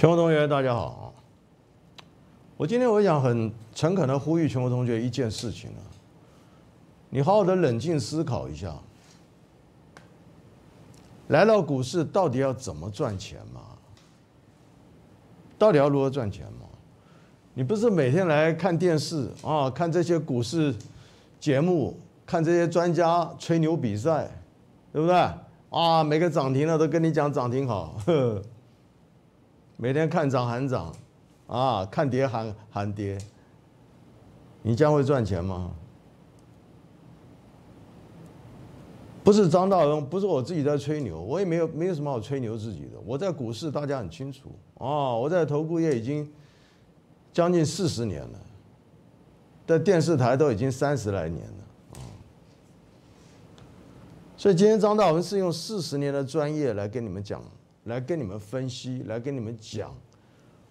全国同学，大家好！我今天我想很诚恳的呼吁全国同学一件事情啊，你好好的冷静思考一下，来到股市到底要怎么赚钱嘛？到底要如何赚钱嘛？你不是每天来看电视啊，看这些股市节目，看这些专家吹牛比赛，对不对？啊，每个涨停了都跟你讲涨停好。每天看涨喊涨，啊，看跌喊喊跌，你将会赚钱吗？不是张大文，不是我自己在吹牛，我也没有没有什么好吹牛自己的。我在股市大家很清楚啊，我在投顾业已经将近四十年了，在电视台都已经三十来年了啊。所以今天张大文是用四十年的专业来跟你们讲。来跟你们分析，来跟你们讲，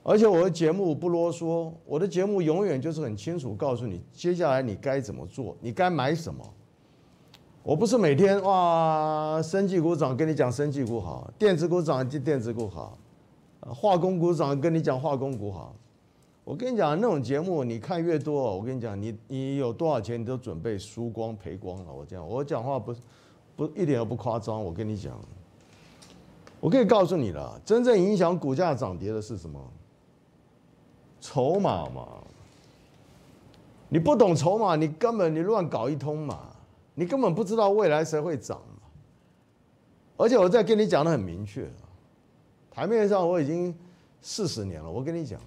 而且我的节目不啰嗦，我的节目永远就是很清楚告诉你接下来你该怎么做，你该买什么。我不是每天哇，生技股涨，跟你讲生技股好；电子股涨，就电子股好；化工股涨，跟你讲化工股好。我跟你讲那种节目，你看越多，我跟你讲，你你有多少钱，你都准备输光赔光了。我样，我讲话不不一点都不夸张，我跟你讲。我可以告诉你了，真正影响股价涨跌的是什么？筹码嘛。你不懂筹码，你根本你乱搞一通嘛。你根本不知道未来谁会涨嘛。而且我在跟你讲的很明确，台面上我已经四十年了。我跟你讲，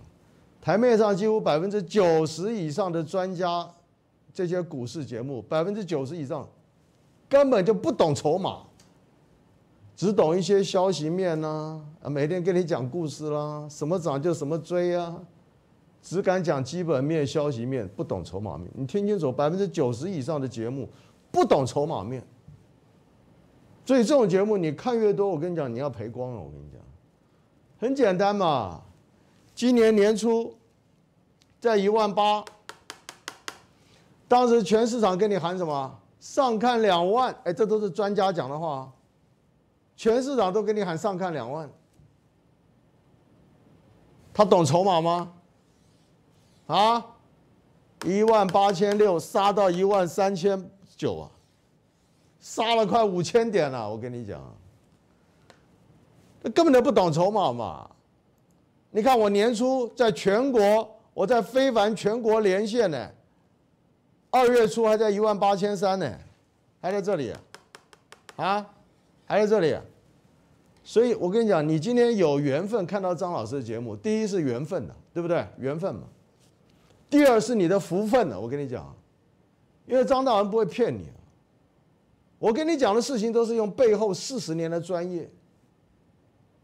台面上几乎百分之九十以上的专家，这些股市节目百分之九十以上，根本就不懂筹码。只懂一些消息面呢、啊，每天跟你讲故事啦，什么涨就什么追啊，只敢讲基本面、消息面，不懂筹码面。你听清楚，百分之九十以上的节目不懂筹码面，所以这种节目你看越多，我跟你讲，你要赔光了。我跟你讲，很简单嘛，今年年初在一万八，当时全市场跟你喊什么？上看两万，哎，这都是专家讲的话。全市场都给你喊上看两万，他懂筹码吗？啊，一万八千六杀到一万三千九啊，杀了快五千点了，我跟你讲，那根本就不懂筹码嘛。你看我年初在全国，我在非凡全国连线呢，二月初还在一万八千三呢，还在这里，啊。还在这里，所以我跟你讲，你今天有缘分看到张老师的节目，第一是缘分的，对不对？缘分嘛。第二是你的福分的，我跟你讲，因为张大文不会骗你，我跟你讲的事情都是用背后四十年的专业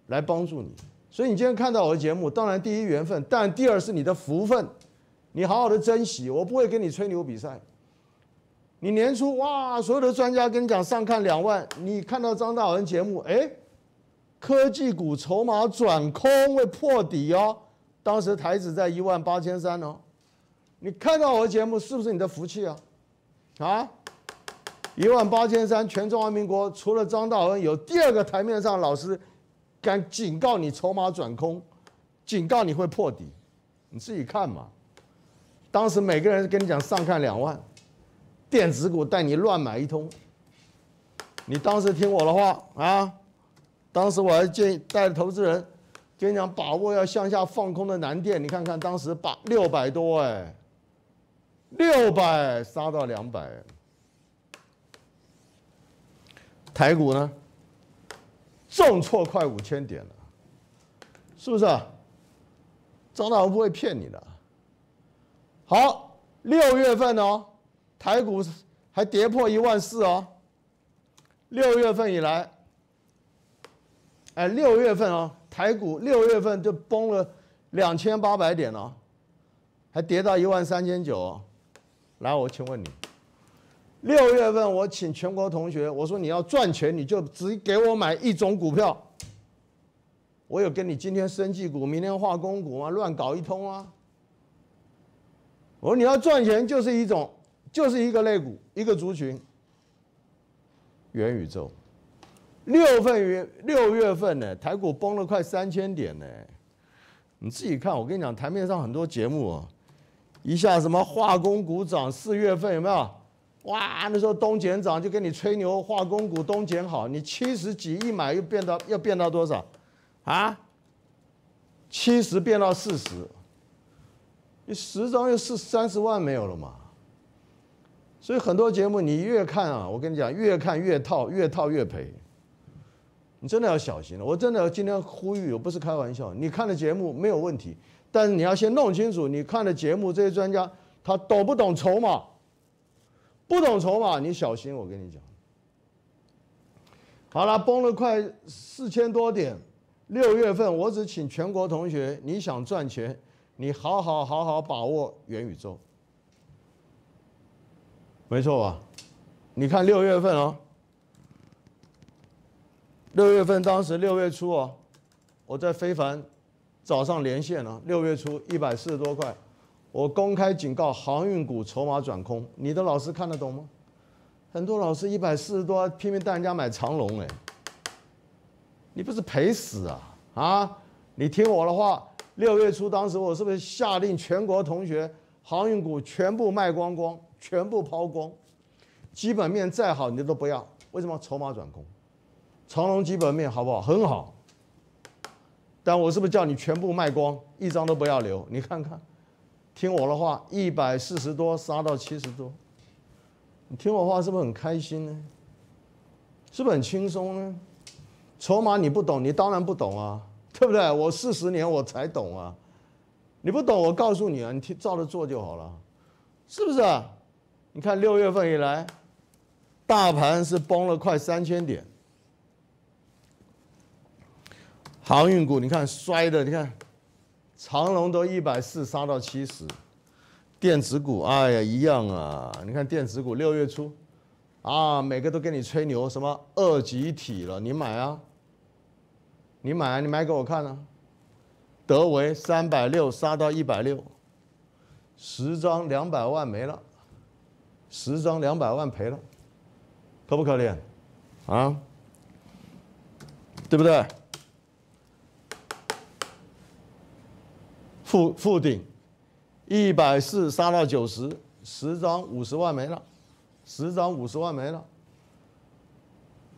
来帮助你，所以你今天看到我的节目，当然第一缘分，但第二是你的福分，你好好的珍惜，我不会跟你吹牛比赛。你年初哇，所有的专家跟你讲上看两万，你看到张大文节目，哎，科技股筹码转空会破底哦，当时台子在一万八千三哦，你看到我的节目是不是你的福气啊？啊，一万八千三，全中华民国除了张大文有第二个台面上老师敢警告你筹码转空，警告你会破底，你自己看嘛。当时每个人跟你讲上看两万。电子股带你乱买一通，你当时听我的话啊，当时我还建议带投资人，跟你讲把握要向下放空的蓝电，你看看当时把六百多哎，六百杀到两百，台股呢，重挫快五千点了，是不是啊？张大宏不会骗你的，好，六月份哦。台股还跌破一万四哦，六月份以来，哎，六月份哦，台股六月份就崩了两千八百点哦，还跌到一万三千九哦。来，我请问你，六月份我请全国同学，我说你要赚钱，你就只给我买一种股票。我有跟你今天生技股、明天化工股啊，乱搞一通啊。我说你要赚钱就是一种。就是一个类股，一个族群。元宇宙，六份元六月份呢，台股崩了快三千点呢。你自己看，我跟你讲，台面上很多节目啊，一下什么化工股涨，四月份有没有？哇，那时候东捡涨就跟你吹牛，化工股东捡好，你七十几亿买又变到要变到多少啊？七十变到四十，你十张又四三十万没有了嘛？所以很多节目你越看啊，我跟你讲，越看越套，越套越赔。你真的要小心了。我真的今天呼吁，我不是开玩笑。你看的节目没有问题，但是你要先弄清楚，你看的节目这些专家他懂不懂筹码？不懂筹码，你小心。我跟你讲。好了，崩了快四千多点，六月份我只请全国同学，你想赚钱，你好好好好把握元宇宙。没错吧？你看六月份哦，六月份当时六月初哦，我在非凡早上连线了。六月初一百四十多块，我公开警告航运股筹码转空。你的老师看得懂吗？很多老师一百四十多拼命带人家买长龙哎，你不是赔死啊啊！你听我的话，六月初当时我是不是下令全国同学航运股全部卖光光？全部抛光，基本面再好你都不要，为什么？筹码转空，长隆基本面好不好？很好，但我是不是叫你全部卖光，一张都不要留？你看看，听我的话，一百四十多杀到七十多，你听我话是不是很开心呢？是不是很轻松呢？筹码你不懂，你当然不懂啊，对不对？我四十年我才懂啊，你不懂，我告诉你啊，你听照着做就好了，是不是啊？你看，六月份以来，大盘是崩了快三千点。航运股，你看摔的，你看长隆都一百四杀到七十，电子股，哎呀，一样啊！你看电子股六月初，啊，每个都跟你吹牛，什么二级体了，你买啊！你买，啊，你买给我看啊！德维三百六杀到一百六，十张两百万没了。十张两百万赔了，可不可怜啊？对不对？附附顶一百四杀到九十，十张五十万没了，十张五十万没了，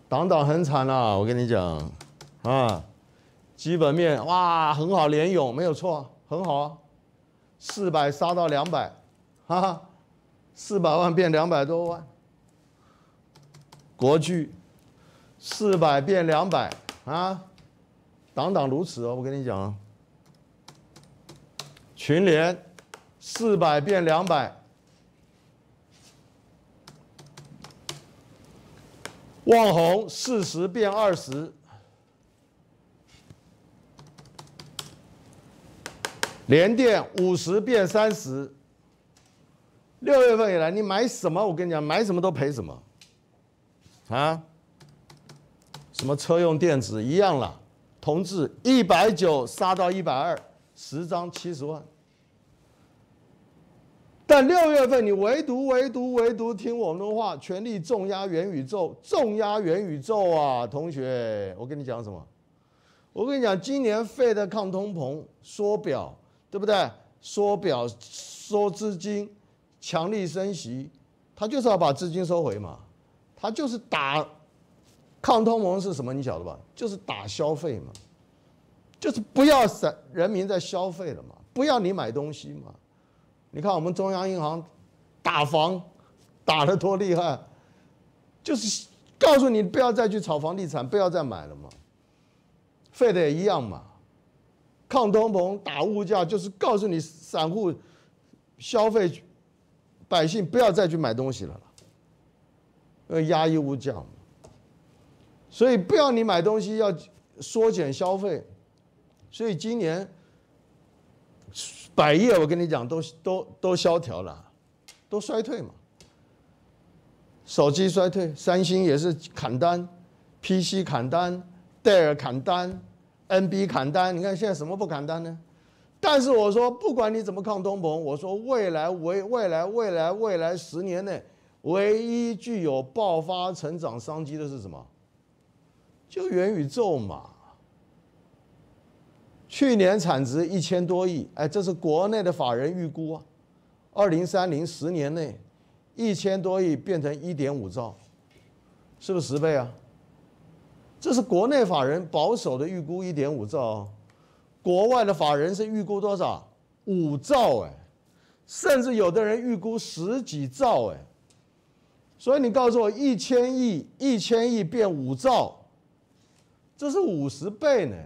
挡挡很惨啊，我跟你讲啊，基本面哇很好，连勇没有错，很好啊，四百杀到两百，哈。四百万变两百多万，国剧四百变两百啊，党党如此哦，我跟你讲，群联四百变两百，网红四十变二十，联电五十变三十。六月份以来，你买什么？我跟你讲，买什么都赔什么，啊？什么车用电子一样了，同志，一百九杀到一百二十张，七十万。但六月份你唯独唯独唯独听我们的话，全力重压元宇宙，重压元宇宙啊，同学，我跟你讲什么？我跟你讲，今年费的抗通膨缩表，对不对？缩表缩资金。强力升息，他就是要把资金收回嘛。他就是打抗通膨是什么？你晓得吧？就是打消费嘛，就是不要省人民在消费了嘛，不要你买东西嘛。你看我们中央银行打房打的多厉害，就是告诉你不要再去炒房地产，不要再买了嘛。费的也一样嘛，抗通膨打物价就是告诉你散户消费。百姓不要再去买东西了因为压抑物价嘛。所以不要你买东西，要缩减消费。所以今年百业，我跟你讲，都都都萧条了，都衰退嘛。手机衰退，三星也是砍单，PC 砍单，戴尔砍单，NB 砍单。你看现在什么不砍单呢？但是我说，不管你怎么抗通膨，我说未来未未来未来未来十年内唯一具有爆发成长商机的是什么？就元宇宙嘛。去年产值一千多亿，哎，这是国内的法人预估啊。二零三零十年内，一千多亿变成一点五兆，是不是十倍啊？这是国内法人保守的预估，一点五兆。国外的法人是预估多少？五兆哎，甚至有的人预估十几兆哎，所以你告诉我一千亿，一千亿变五兆，这是五十倍呢。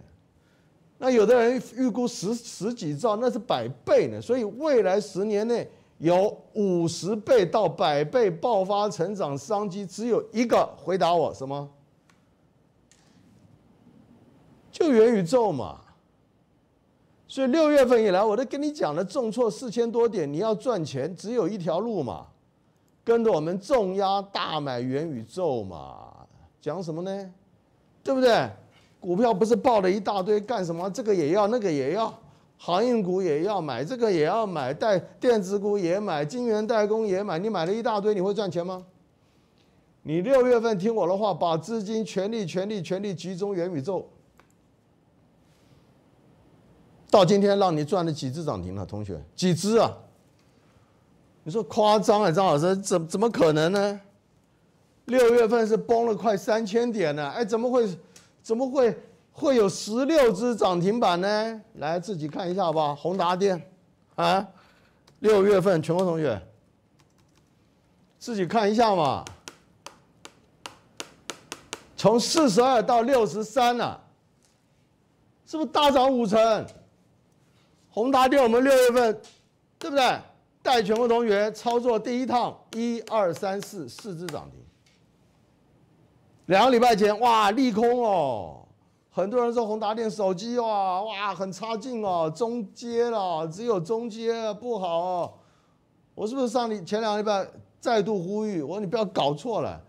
那有的人预估十十几兆，那是百倍呢。所以未来十年内有五十倍到百倍爆发成长商机，只有一个。回答我什么？就元宇宙嘛。所以六月份以来，我都跟你讲了，重挫四千多点，你要赚钱只有一条路嘛，跟着我们重压大买元宇宙嘛。讲什么呢？对不对？股票不是报了一大堆，干什么？这个也要，那个也要，航运股也要买，这个也要买，带电子股也买，晶圆代工也买。你买了一大堆，你会赚钱吗？你六月份听我的话，把资金全力、全力、全力集中元宇宙。到今天让你赚了几只涨停了，同学？几只啊？你说夸张啊，张老师怎怎么可能呢？六月份是崩了快三千点的，哎，怎么会怎么会会有十六只涨停板呢？来自己看一下好不好？宏达电啊，六月份，全国同学自己看一下嘛，从四十二到六十三呢，是不是大涨五成？宏达电，我们六月份，对不对？带全国同学操作第一趟，一二三四四只涨停。两个礼拜前，哇，利空哦，很多人说宏达电手机哇哇很差劲哦，中接了，只有中接不好。哦。我是不是上你前两个礼拜再度呼吁？我说你不要搞错了，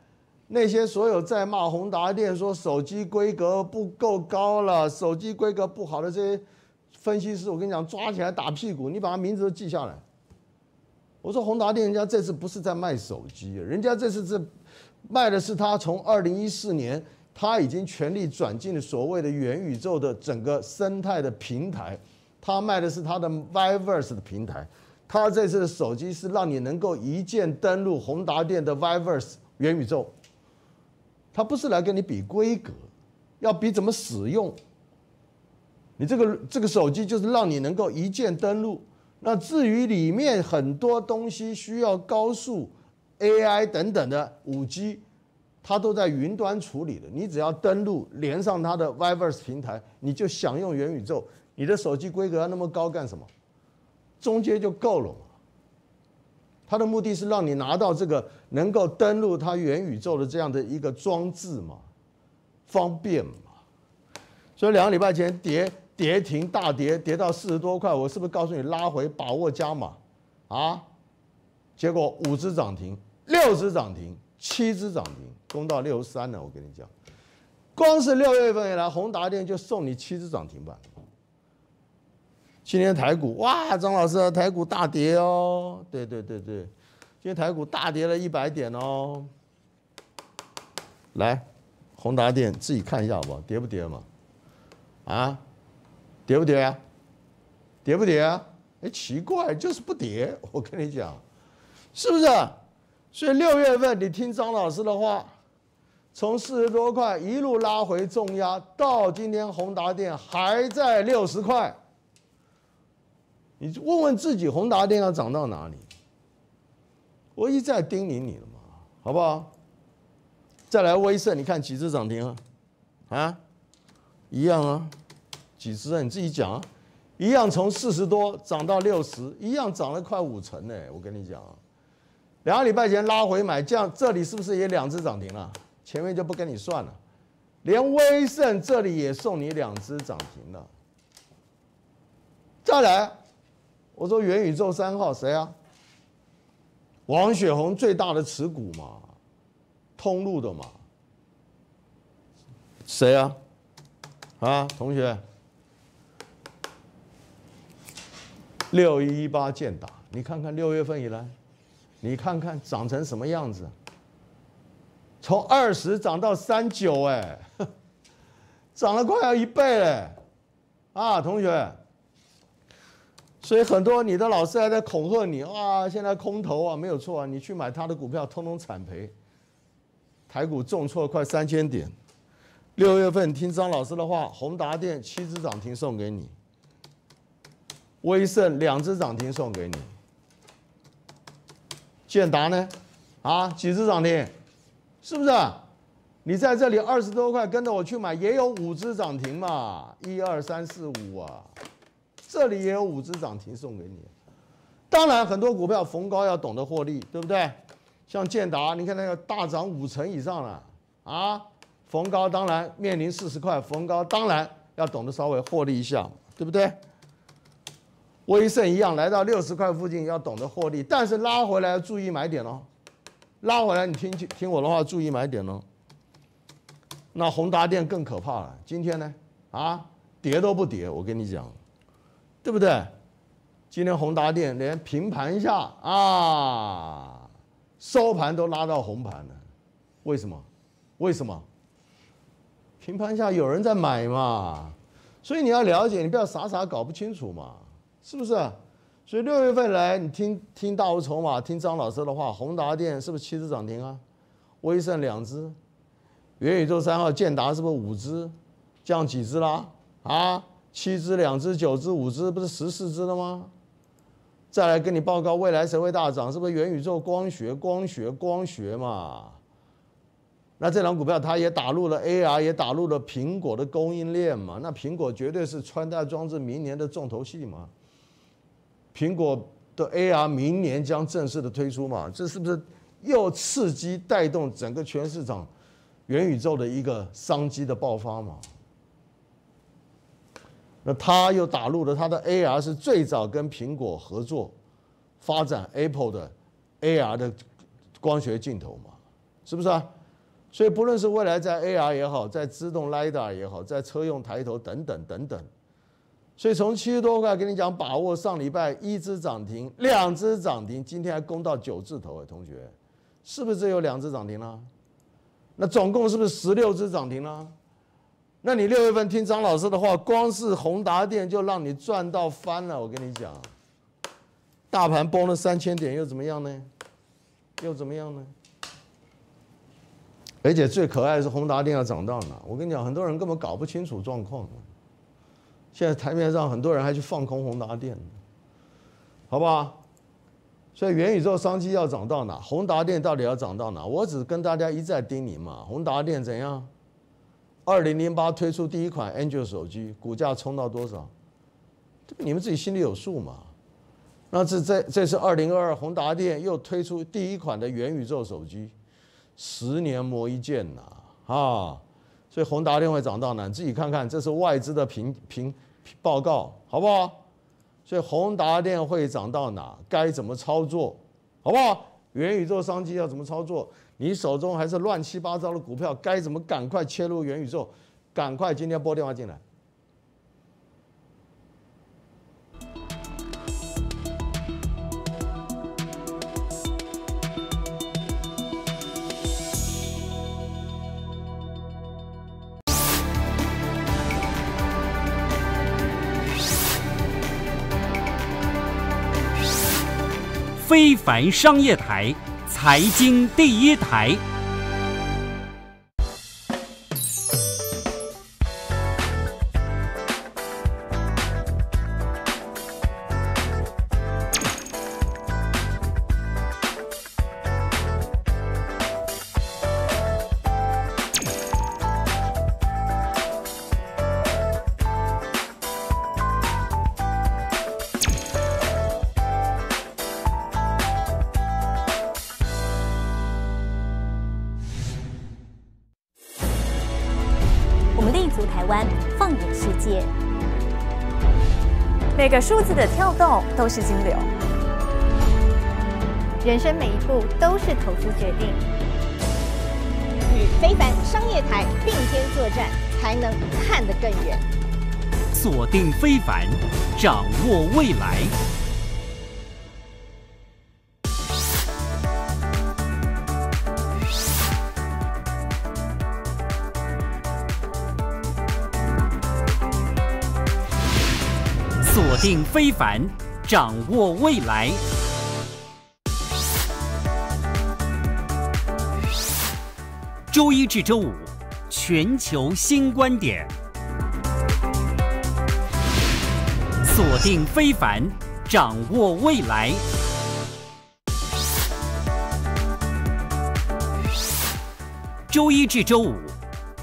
那些所有在骂宏达电说手机规格不够高了，手机规格不好的这些。分析师，我跟你讲，抓起来打屁股！你把他名字都记下来。我说，宏达电人家这次不是在卖手机，人家这次是卖的是他从二零一四年他已经全力转进了所谓的元宇宙的整个生态的平台，他卖的是他的 ViveS r e 的平台，他这次的手机是让你能够一键登录宏达电的 ViveS r e 元宇宙，他不是来跟你比规格，要比怎么使用。你这个这个手机就是让你能够一键登录，那至于里面很多东西需要高速 AI 等等的 5G，它都在云端处理的。你只要登录连上它的 Viverse 平台，你就享用元宇宙。你的手机规格要那么高干什么？中间就够了嘛。它的目的是让你拿到这个能够登录它元宇宙的这样的一个装置嘛，方便嘛。所以两个礼拜前叠。跌停大跌跌到四十多块，我是不是告诉你拉回把握加码，啊？结果五只涨停，六只涨停，七只涨停，攻到六十三了。我跟你讲，光是六月份以来，宏达电就送你七只涨停板。今天台股哇，张老师，台股大跌哦。对对对对，今天台股大跌了一百点哦。来，宏达电自己看一下好不？好？跌不跌嘛？啊？跌不跌啊？跌不跌啊？哎，奇怪，就是不跌。我跟你讲，是不是？所以六月份你听张老师的话，从四十多块一路拉回重压，到今天宏达电还在六十块。你问问自己，宏达电要涨到哪里？我一再叮咛你了嘛，好不好？再来威盛，你看几次涨停啊？啊，一样啊。几只啊？你自己讲啊，一样从四十多涨到六十，一样涨了快五成呢。我跟你讲，两个礼拜前拉回买，这样这里是不是也两只涨停了？前面就不跟你算了，连威盛这里也送你两只涨停了。再来，我说元宇宙三号谁啊？王雪红最大的持股嘛，通路的嘛，谁啊？啊，同学。六一八建达，你看看六月份以来，你看看涨成什么样子？从二十涨到三九，哎，涨了快要一倍嘞！啊，同学，所以很多你的老师还在恐吓你啊，现在空头啊，没有错啊，你去买他的股票，通通惨赔。台股重挫快三千点，六月份听张老师的话，宏达电七只涨停送给你。威盛两只涨停送给你，建达呢？啊，几只涨停？是不是？你在这里二十多块跟着我去买，也有五只涨停嘛，一二三四五啊，这里也有五只涨停送给你。当然，很多股票逢高要懂得获利，对不对？像建达，你看那个大涨五成以上了啊，逢高当然面临四十块，逢高当然要懂得稍微获利一下，对不对？威盛一样来到六十块附近，要懂得获利，但是拉回来要注意买点哦。拉回来，你听听我的话，注意买点哦。那宏达电更可怕了，今天呢？啊，跌都不跌，我跟你讲，对不对？今天宏达电连平盘下啊，收盘都拉到红盘了，为什么？为什么？平盘下有人在买嘛，所以你要了解，你不要傻傻搞不清楚嘛。是不是？所以六月份来，你听听大吴筹码，听张老师的话，宏达电是不是七只涨停啊？威盛两只，元宇宙三号、建达是不是五只？降几只啦？啊，七只、两只、九只、五只，不是十四只了吗？再来跟你报告，未来谁会大涨？是不是元宇宙光学、光学、光学嘛？那这两股票它也打入了 AR，也打入了苹果的供应链嘛？那苹果绝对是穿戴装置明年的重头戏嘛？苹果的 AR 明年将正式的推出嘛？这是不是又刺激带动整个全市场元宇宙的一个商机的爆发嘛？那他又打入了，他的 AR 是最早跟苹果合作发展 Apple 的 AR 的光学镜头嘛？是不是啊？所以不论是未来在 AR 也好，在自动 Lidar 也好，在车用抬头等等等等。所以从七十多块，跟你讲，把握上礼拜一只涨停，两只涨停，今天还攻到九字头哎，同学，是不是只有两只涨停啊？那总共是不是十六只涨停啊？那你六月份听张老师的话，光是宏达电就让你赚到翻了，我跟你讲，大盘崩了三千点又怎么样呢？又怎么样呢？而且最可爱是宏达电要涨到哪？我跟你讲，很多人根本搞不清楚状况。现在台面上很多人还去放空宏达电，好不好？所以元宇宙商机要涨到哪？宏达电到底要涨到哪？我只跟大家一再叮咛嘛，宏达电怎样？二零零八推出第一款 Angel 手机，股价冲到多少？你们自己心里有数嘛？那这这这是二零二二宏达电又推出第一款的元宇宙手机，十年磨一剑呐，啊！所以宏达电会涨到哪？你自己看看，这是外资的评评报告，好不好？所以宏达电会涨到哪？该怎么操作，好不好？元宇宙商机要怎么操作？你手中还是乱七八糟的股票，该怎么赶快切入元宇宙？赶快今天拨电话进来。非凡商业台，财经第一台。数字的跳动都是金流，人生每一步都是投资决定。与非凡商业台并肩作战，才能看得更远。锁定非凡，掌握未来。锁定非凡，掌握未来。周一至周五，全球新观点。锁定非凡，掌握未来。周一至周五，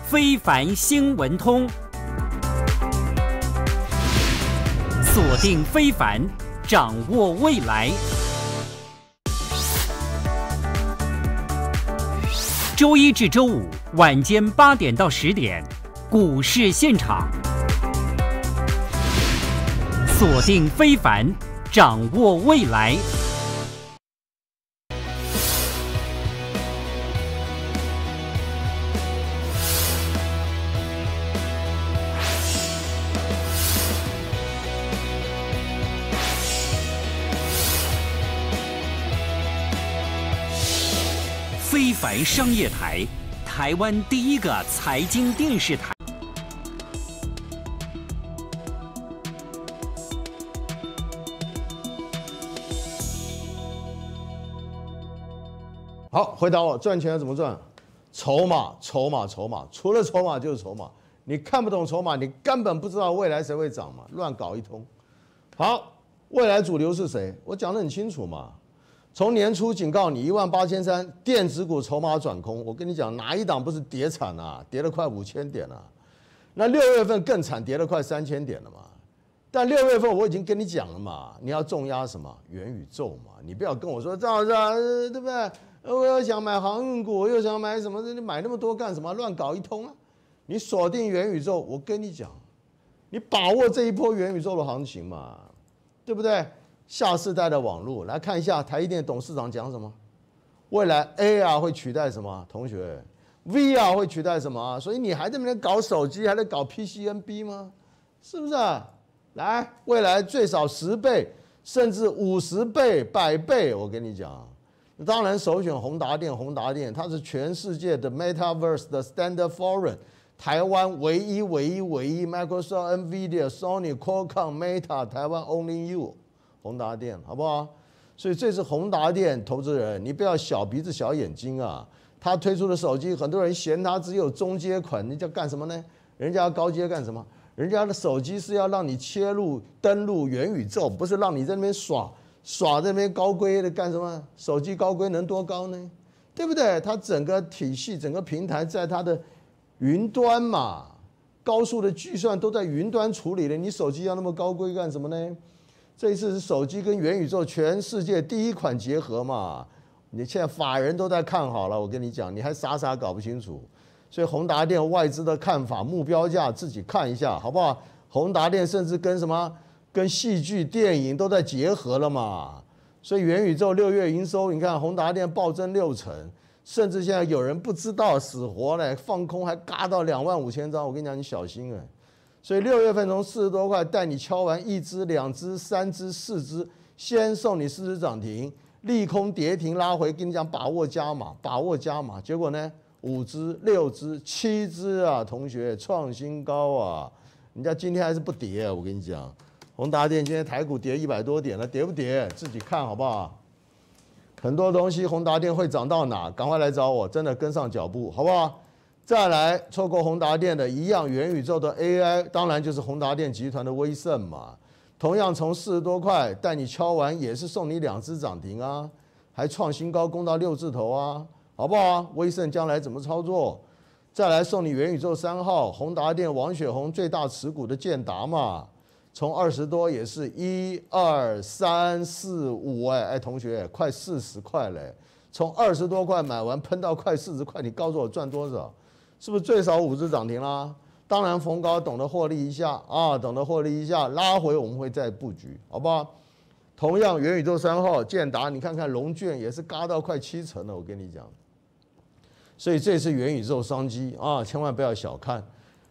非凡新闻通。锁定非凡，掌握未来。周一至周五晚间八点到十点，股市现场。锁定非凡，掌握未来。商业台，台湾第一个财经电视台。好，回答我，赚钱要怎么赚？筹码，筹码，筹码，除了筹码就是筹码。你看不懂筹码，你根本不知道未来谁会涨嘛，乱搞一通。好，未来主流是谁？我讲的很清楚嘛。从年初警告你一万八千三电子股筹码转空，我跟你讲哪一档不是跌惨了？跌了快五千点了，那六月份更惨，跌了快三千点了嘛。但六月份我已经跟你讲了嘛，你要重压什么元宇宙嘛，你不要跟我说赵师、啊，对不对？我又想买航运股，又想买什么？你买那么多干什么？乱搞一通啊！你锁定元宇宙，我跟你讲，你把握这一波元宇宙的行情嘛，对不对？下世代的网络来看一下台积电董事长讲什么？未来 AR 会取代什么？同学 VR 会取代什么所以你还在那边搞手机，还在搞 PCNB 吗？是不是啊？来，未来最少十倍，甚至五十倍、百倍，我跟你讲。当然首选宏达电，宏达电它是全世界的 Metaverse 的 Standard Foreign，台湾唯一、唯一、唯一，Microsoft、Nvidia、Sony、Qualcomm、Meta，台湾 Only You。宏达电好不好？所以这是宏达电投资人，你不要小鼻子小眼睛啊！他推出的手机，很多人嫌他只有中阶款，那叫干什么呢？人家高阶干什么？人家的手机是要让你切入登录元宇宙，不是让你在那边耍耍这边高规的干什么？手机高规能多高呢？对不对？它整个体系、整个平台在它的云端嘛，高速的计算都在云端处理的，你手机要那么高规干什么呢？这一次是手机跟元宇宙全世界第一款结合嘛？你现在法人都在看好了，我跟你讲，你还傻傻搞不清楚。所以宏达电外资的看法，目标价自己看一下好不好？宏达电甚至跟什么跟戏剧电影都在结合了嘛？所以元宇宙六月营收，你看宏达电暴增六成，甚至现在有人不知道死活嘞，放空还嘎到两万五千张，我跟你讲，你小心哎。所以六月份从四十多块带你敲完一只、两只、三只、四只，先送你四只涨停，利空跌停拉回，跟你讲把握加码，把握加码，结果呢五只、六只、七只啊，同学创新高啊，人家今天还是不跌，我跟你讲，宏达电今天台股跌一百多点了，跌不跌自己看好不好？很多东西宏达电会涨到哪？赶快来找我，真的跟上脚步好不好？再来错过宏达电的一样元宇宙的 AI，当然就是宏达电集团的威盛嘛。同样从四十多块带你敲完也是送你两只涨停啊，还创新高攻到六字头啊，好不好？威盛将来怎么操作？再来送你元宇宙三号宏达电王雪红最大持股的建达嘛，从二十多也是一二三四五哎哎同学快四十块嘞，从二十多块买完喷到快四十块，你告诉我赚多少？是不是最少五只涨停啦？当然逢高懂得获利一下啊，懂得获利一下，拉回我们会再布局，好不好？同样元宇宙三号建达，你看看龙卷也是嘎到快七成了，我跟你讲，所以这是元宇宙商机啊，千万不要小看。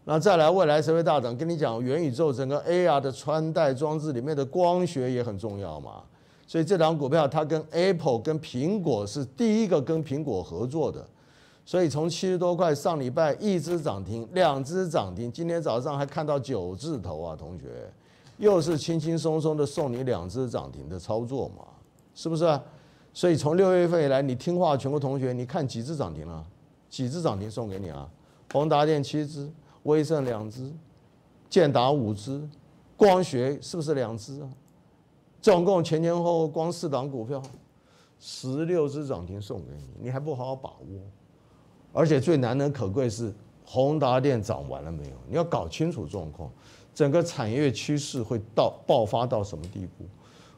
那再来未来谁会大涨，跟你讲元宇宙整个 AR 的穿戴装置里面的光学也很重要嘛，所以这两股票它跟 Apple 跟苹果是第一个跟苹果合作的。所以从七十多块，上礼拜一只涨停，两只涨停，今天早上还看到九字头啊，同学，又是轻轻松松的送你两只涨停的操作嘛，是不是？所以从六月份以来，你听话，全国同学，你看几只涨停了？几只涨停送给你啊？宏达电七只，威盛两只，建达五只，光学是不是两只啊？总共前前后后光四档股票，十六只涨停送给你，你还不好好把握？而且最难能可贵是宏达电涨完了没有？你要搞清楚状况，整个产业趋势会到爆发到什么地步，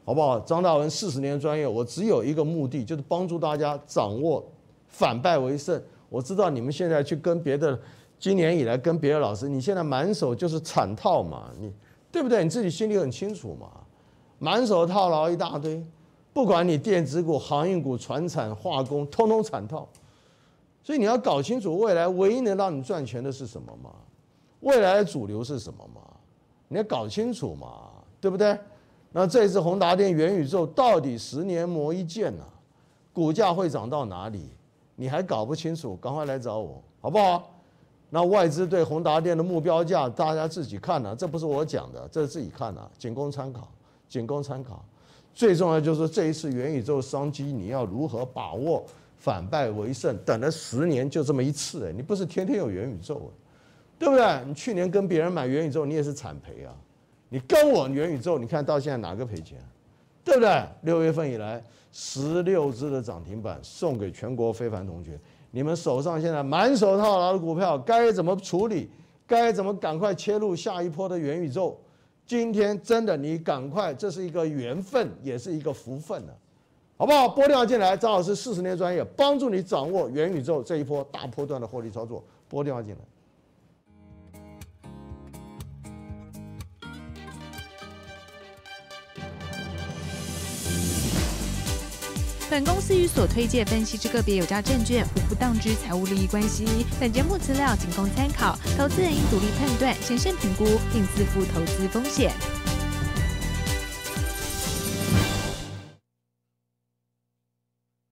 好不好？张大文四十年专业，我只有一个目的，就是帮助大家掌握反败为胜。我知道你们现在去跟别的今年以来跟别的老师，你现在满手就是惨套嘛，你对不对？你自己心里很清楚嘛，满手套牢一大堆，不管你电子股、航运股、船产、化工，通通惨套。所以你要搞清楚未来唯一能让你赚钱的是什么嘛？未来的主流是什么嘛？你要搞清楚嘛，对不对？那这一次宏达电元宇宙到底十年磨一剑呢？股价会涨到哪里？你还搞不清楚，赶快来找我，好不好？那外资对宏达电的目标价大家自己看呢，这不是我讲的，这是自己看呢。仅供参考，仅供参考。最重要就是这一次元宇宙商机，你要如何把握？反败为胜，等了十年就这么一次，哎，你不是天天有元宇宙，对不对？你去年跟别人买元宇宙，你也是惨赔啊。你跟我元宇宙，你看到现在哪个赔钱，对不对？六月份以来，十六只的涨停板送给全国非凡同学，你们手上现在满手套牢的股票该怎么处理？该怎么赶快切入下一波的元宇宙？今天真的，你赶快，这是一个缘分，也是一个福分了。好不好？拨电话进来，张老师四十年专业，帮助你掌握元宇宙这一波大波段的获利操作。拨电话进来。本公司与所推介分析之个别有价证券无不当之财务利益关系。本节目资料仅供参考，投资人应独立判断、谨慎评估，并自负投资风险。